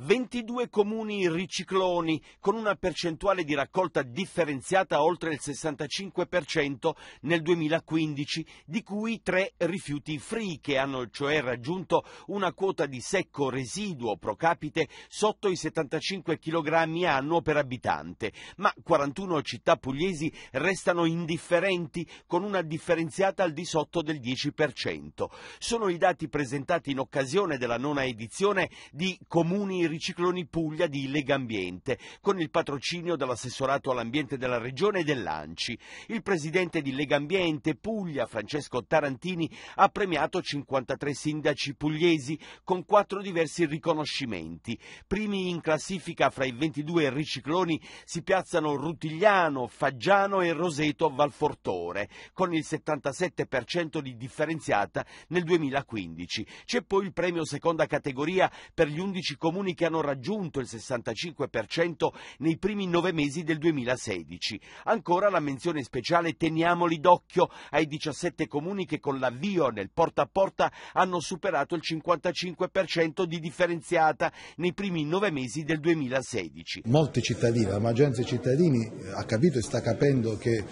22 comuni ricicloni con una percentuale di raccolta differenziata oltre il 65% nel 2015, di cui 3 rifiuti free che hanno cioè raggiunto una quota di secco residuo pro capite sotto i 75 kg annuo per abitante, ma 41 città pugliesi restano indifferenti con una differenziata al di sotto del 10%. Sono i dati presentati in occasione della nona edizione di Comuni ricicloni Ricicloni Puglia di Legambiente, con il patrocinio dell'assessorato all'ambiente della Regione e dell'Anci. Il presidente di Legambiente Puglia, Francesco Tarantini, ha premiato 53 sindaci pugliesi con quattro diversi riconoscimenti. Primi in classifica fra i 22 ricicloni si piazzano Rutigliano, Faggiano e Roseto Valfortore, con il 77% di differenziata nel 2015. C'è poi il premio seconda categoria per gli 11 comuni che hanno raggiunto il 65% nei primi nove mesi del 2016. Ancora la menzione speciale Teniamoli d'occhio ai 17 comuni che con l'avvio nel porta a porta hanno superato il 55% di differenziata nei primi nove mesi del 2016. Molti cittadini, la maggioranza dei cittadini eh, ha capito e sta capendo che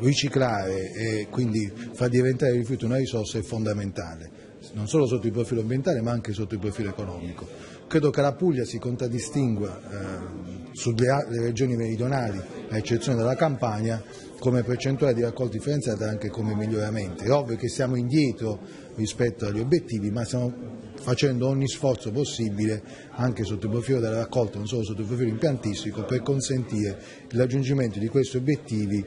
riciclare e quindi far diventare il rifiuto una risorsa è fondamentale non solo sotto il profilo ambientale ma anche sotto il profilo economico. Credo che la Puglia si contraddistingua eh, sulle regioni meridionali, a eccezione della Campania, come percentuale di raccolta differenziata anche come miglioramenti. È ovvio che siamo indietro rispetto agli obiettivi, ma stiamo facendo ogni sforzo possibile anche sotto il profilo della raccolta, non solo sotto il profilo impiantistico, per consentire il raggiungimento di questi obiettivi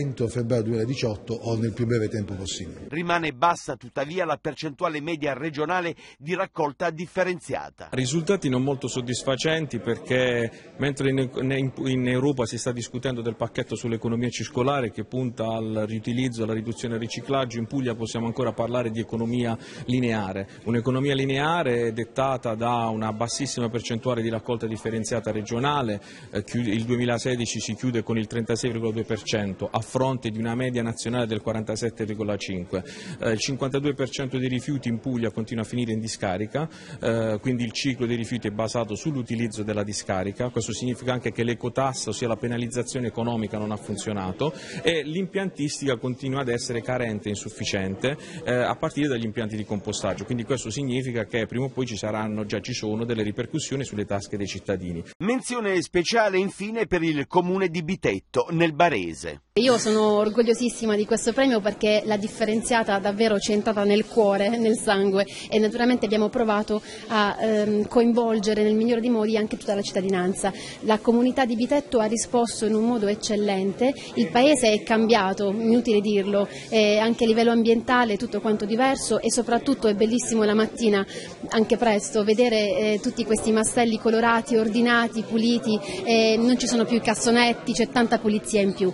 entro febbraio 2018 o nel più breve tempo possibile. Rimane bassa tuttavia la percentuale media regionale di raccolta differenziata. Risultati non molto soddisfacenti perché mentre in Europa si sta discutendo del pacchetto sull'economia circolare che punta al riutilizzo, alla riduzione e al riciclaggio, in Puglia possiamo ancora parlare di economia lineare. Un'economia lineare dettata da una bassissima percentuale di raccolta differenziata regionale, eh, il 2016 si chiude con il 36,2%, a fronte di una media nazionale del 47,5%. Eh, il 52% dei rifiuti in Puglia continua a finire in discarica, eh, quindi il ciclo dei rifiuti è basato sull'utilizzo della discarica, questo significa anche che l'ecotassa, ossia la penalizzazione economica, non ha funzionato e l'impiantistica continua ad essere carente e insufficiente eh, a partire dagli impianti di compostaggio, quindi questo significa che prima o poi ci saranno, già ci sono, delle ripercussioni sulle tasche dei cittadini. Menzione speciale infine per il comune di Bitetto, nel Barese paese. Io sono orgogliosissima di questo premio perché l'ha differenziata davvero centrata nel cuore, nel sangue e naturalmente abbiamo provato a ehm, coinvolgere nel migliore dei modi anche tutta la cittadinanza. La comunità di Bitetto ha risposto in un modo eccellente, il paese è cambiato, inutile dirlo, eh, anche a livello ambientale è tutto quanto diverso e soprattutto è bellissimo la mattina, anche presto, vedere eh, tutti questi mastelli colorati, ordinati, puliti, eh, non ci sono più i cassonetti, c'è tanta pulizia in più.